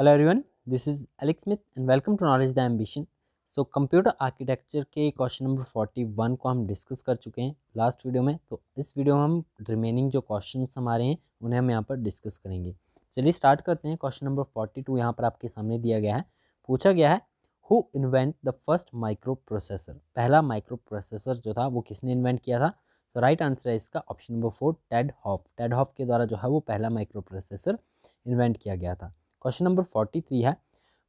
Hello everyone this is Alex Smith and welcome to knowledge the ambition so computer architecture के question number forty one को हम discuss कर चुके हैं last video में तो इस वीडियो में हम रिमेनिंग जो क्वेश्चन हमारे हैं उन्हें हम यहाँ पर डिस्कस करेंगे चलिए स्टार्ट करते हैं क्वेश्चन नंबर फोर्टी टू यहाँ पर आपके सामने दिया गया है पूछा गया है who invent the first microprocessor पहला माइक्रो प्रोसेसर जो था वो किसने इन्वेंट किया था तो राइट आंसर है इसका option number four Ted Hoff Ted Hoff के द्वारा जो है वो पहला माइक्रो प्रोसेसर इन्वेंट किया गया था क्वेश्चन नंबर फोर्टी थ्री है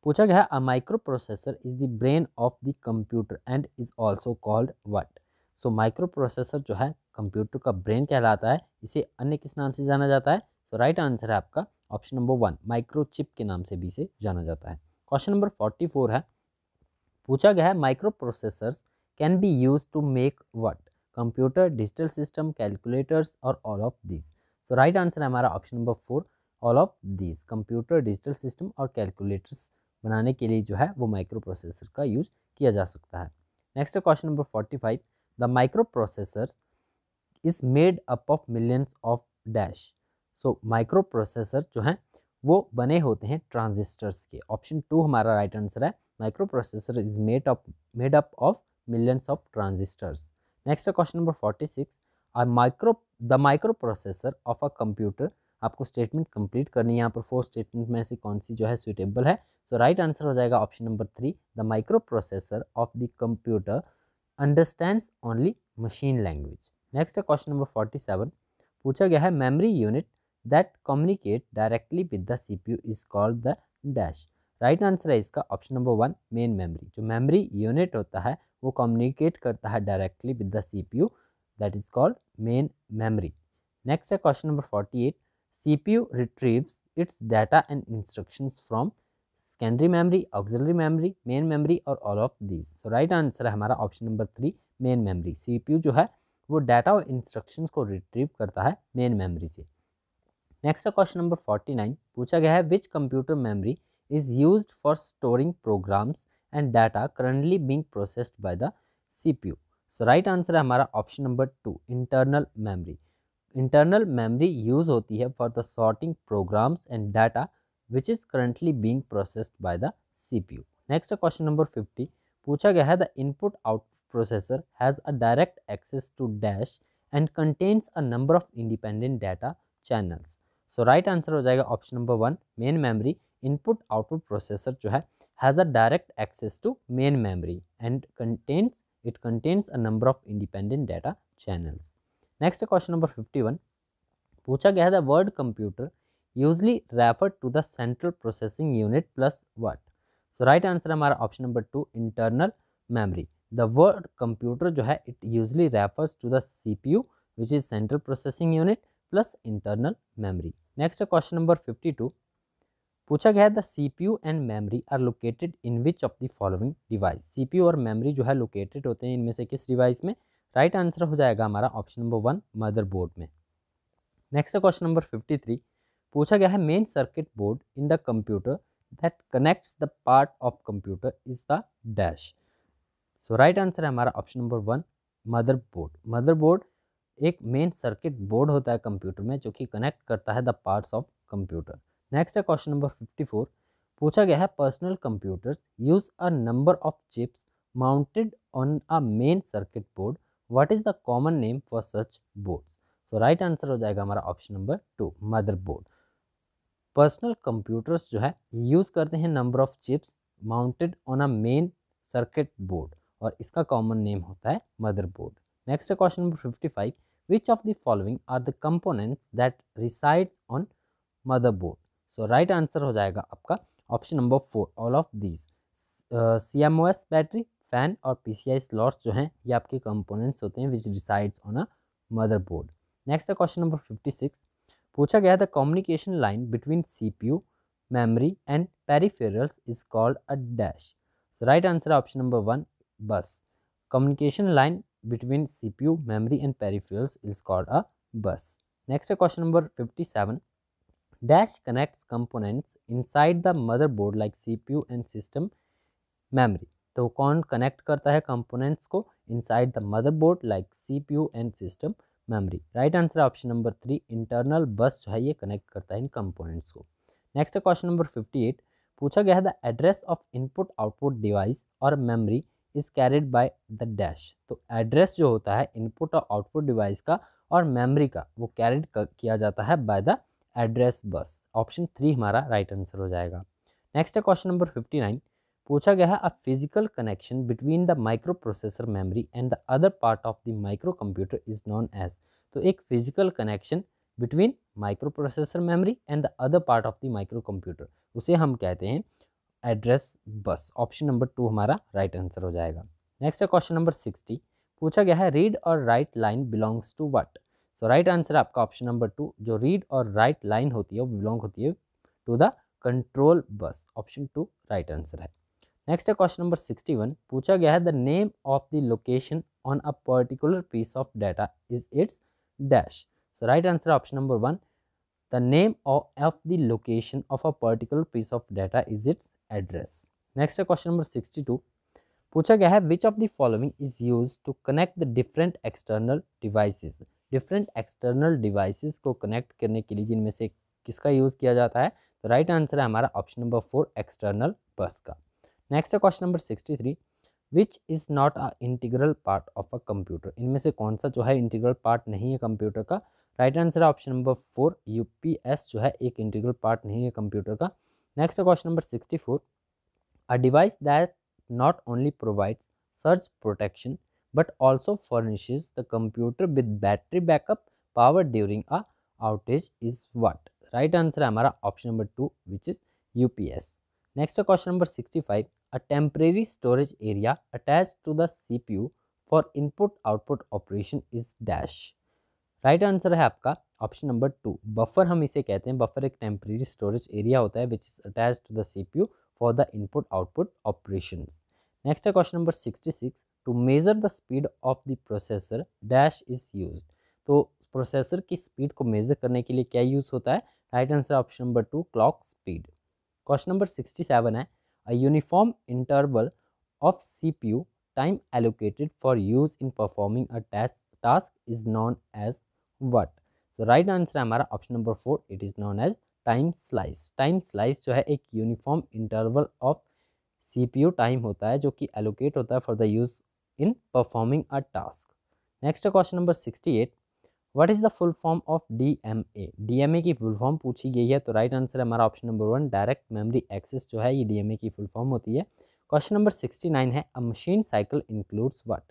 पूछा गया है a microprocessor is the brain of the computer and is also called what so microprocessor जो है कंप्यूटर का ब्रेन कहलाता है इसे अन्य किस नाम से जाना जाता है सो राइट आंसर है आपका ऑप्शन नंबर वन माइक्रोचिप के नाम से भी इसे जाना जाता है क्वेश्चन नंबर फोर्टी फोर है पूछा गया है microprocessors can be use to make what computer digital system calculators और all of this so right answer है हमारा option number four all of this computer digital system और calculators बनाने के लिए जो है वो माइक्रो प्रोसेसर का यूज किया जा सकता है next question number forty five the micro microprocessor is made up of millions of dash so microprocessor जो हैं वो बने होते हैं ट्रांजिस्टर्स के ऑप्शन टू हमारा राइट right आंसर है microprocessor is made up made up of of next है question number forty six I micro the micro microprocessor of a computer आपको स्टेटमेंट कंप्लीट करनी है यहाँ पर फोर स्टेटमेंट में से कौन सी जो है सुटेबल है सो राइट आंसर हो जाएगा option number three the micro microprocessor of the computer understands only machine language next है क्वेश्चन नंबर फोर्टी सेवन पूछा गया है memory unit that communicate directly with the C P U is called the dash right answer है इसका option number one main memory जो memory unit होता है वो कम्युनिकेट करता है directly with the C P U that is called main memory next है question number forty eight CPU retrieves its data and instructions from secondary memory, auxiliary memory, main memory और all of these. So right answer है हमारा option number three main memory. CPU जो है वो data और instructions को retrieve करता है मेन मेमोरी से नेक्स्ट है क्वेश्चन नंबर फोर्टी नाइन पूछा गया है which computer memory is use for storing programs and data currently being processed by the C P U so right answer है हमारा option number two internal memory internal memory use होती है for the sorting programs and data which is currently being processed by the CPU next question number fifty पूछा गया है the input out processor has a direct access to dash and contains a number of independent data channels so right answer हो जाएगा option number one main memory input output processor जो है has a direct access to main memory and contains it contains a number of independent data channels next question number fifty one पूछा गया है the word computer usually refer to the central processing unit plus watt so right answer हमारा option number two internal memory the word computer जो है it usually refers to the C P U which is central processing unit plus internal memory next question number fifty two पूछा गया है the C P U and memory are located in which of the following device C P U और memory जो है located होते हैं इनमें से किस डिवाइस में राइट आंसर हो जाएगा हमारा option number one mother board में नेक्स्ट है क्वेश्चन नंबर फिफ्टी थ्री पूछा गया है main circuit board in the computer that connects the part of computer is the dash so right answer है हमारा option number one mother board mother board एक main circuit board होता है computer में जो कि कनेक्ट करता है the parts of computer next है क्वेश्चन नंबर फिफ्टी फोर पूछा गया है personal computers use a number of chips mounted on a main circuit board what is the common name for such boards so right answer हो जाएगा हमारा option number two motherboard personal computers जो है use करते हैं number of chips mounted on a main circuit board और इसका common name होता है motherboard next question number fifty five which of which of the following are the components that resides so right answer हो जाएगा आपका option number four all of all C M O S battery fan और P C I slots जो हैं ये आपके components होते हैं which decides on a mother board next है क्वेश्चन नंबर फिफ्टी सिक्स पूछा गया था the communication line between C P U memory and peripherals is called a dash right answer option number one bus communication line between C P U memory and peripherals is called a bus next है question number fifty seven dash connects components inside the mother board like C P U and system memory तो कौन connect करता है components को inside the motherboard like CPU and system memory right answer option number three internal bus जो है ये connect करता है इन कंपोनेंट्स को नेक्स्ट है क्वेश्चन नंबर फिफ्टी एट पूछा गया है the address of input output device और memory is carried by the dash तो एड्रेस जो होता है इनपुट और आउटपुट डिवाइस का और मेमरी का वो कैरिड किया जाता है by the address bus option three हमारा राइट right आंसर हो जाएगा नेक्स्ट है क्वेश्चन नंबर फिफ्टी नाइन पूछा गया है a physical connection between the micro processor memory and the other part of the micro computer is known as तो एक physical connection between micro processor memory and the other part of the micro computer उसे हम कहते हैं address bus option number two हमारा right right answer हो जाएगा next है क्वेश्चन नंबर सिक्सटी पूछा गया है रीड और write line belongs to what so right answer आपका ऑप्शन नंबर टू जो रीड और राइट लाइन होती है वो बिलोंग होती है to the control bus option two right answer है नेक्स्ट है क्वेश्चन नंबर सिक्सटी वन पूछा गया है the name of the location on a particular piece of data is its dash so right answer option number one the name of the location of a particular piece of data is its address next है question number sixty two पूछा गया है which of the following is use to connect the different external devices different external devices को connect करने के लिए जिनमें से किसका यूज किया जाता है तो राइट आंसर है हमारा ऑप्शन नंबर फोर एक्सटर्नल बस का नेक्स्ट है question number sixty three which is not a integral part of a computer इनमें से कौन सा जो है इंटीग्रल पार्ट नहीं है कंप्यूटर का राइट आंसर है ऑप्शन नंबर फोर एस जो है एक इंटीग्रल पार्ट नहीं है कंप्यूटर का नेक्स्ट है question number sixty four a device that not only provides surge protection but also furnishes the computer with battery backup power during a outage is what right answer है हमारा option number two which is S next है question number sixty five a temporary storage area attached to the CPU for input output operation is dash right right answer है आपका option number to buffer हम इसे कहते हैं buffer एक temporary storage area होता है which is attach to the CPU for the input output operation next है question number sixty six to measure the speed of the processor dash is use तो processor की speed को measure करने के लिए क्या यूज़ होता है right answer option number two clock speed question number sixty seven है a uniform interval of CPU time allocated for use in performing a task, task is known as what? So right answer hamara option number 4 it is known as time slice. Time slice jo hai ek uniform interval of CPU time hota hai jo ki allocate hota hai for the use in performing a task. Next question number what is the full form of DMA DMA की full form पूछी गई है तो right answer हमारा option number one direct memory access जो है ये DMA की फुल फॉर्म होती है क्वेश्चन नंबर सिक्सटी नाइन है a machine cycle includes what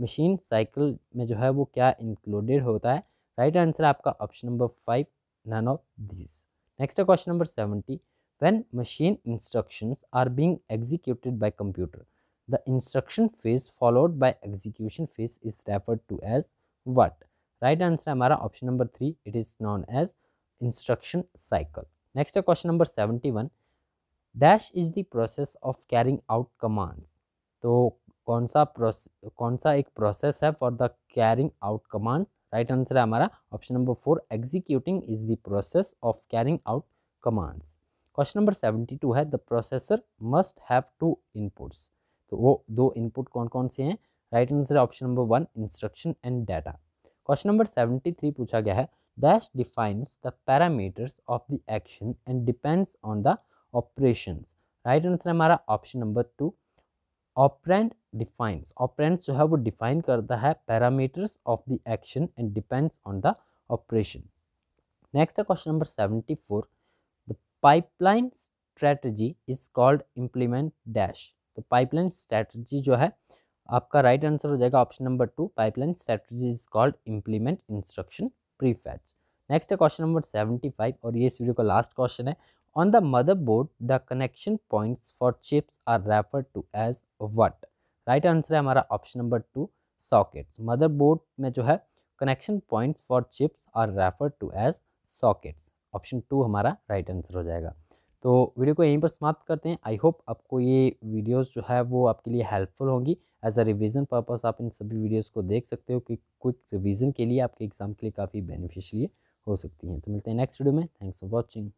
machine cycle में जो है वो क्या इंक्लूडेड होता है राइट right आंसर आपका option number five none of this next है question number seventy when machine instruction are being executed by computer the instruction phase followed by execution phase is referred to as what right answer हमारा option number three it is known as instruction cycle next है question number seventy one dash is the process of carrying out commands तो कौन सा process कौन सा एक process है for the carrying out commands right answer है हमारा option number four executing is the process of carrying out commands question number seventy two है the processor must have two inputs तो वो दो इनपुट कौन कौन से हैं राइट आंसर है option number one instruction and data question number seventy three पूछा गया है dash defines the parameters of the action and depends on the operation right answer हमारा option number two operand defines operand जो है वो define करता है parameters of the action and depends on the operation next है question number seventy four the pipeline strategy is called implement dash तो pipeline strategy जो है आपका राइट right आंसर हो जाएगा option number two pipeline strategy is called implement instruction prefetch next है question number seventy five और ये इस वीडियो का लास्ट क्वेश्चन है on the mother board the connection points for chips are refer to as what right answer है हमारा option number two sockets mother board में जो है connection points for chips are refer to as sockets option two हमारा right right answer हो जाएगा तो video को यहीं पर समाप्त करते हैं आई होप आपको ये वीडियोस जो है वो आपके लिए हेल्पफुल होंगी एज अ रिवीजन पर्पस आप इन सभी वीडियोस को देख सकते हो कि क्विक रिवीजन के लिए आपके एग्ज़ाम के लिए काफ़ी बेनिफिशियल हो सकती हैं तो मिलते हैं नेक्स्ट वीडियो में थैंक्स फॉर वॉचिंग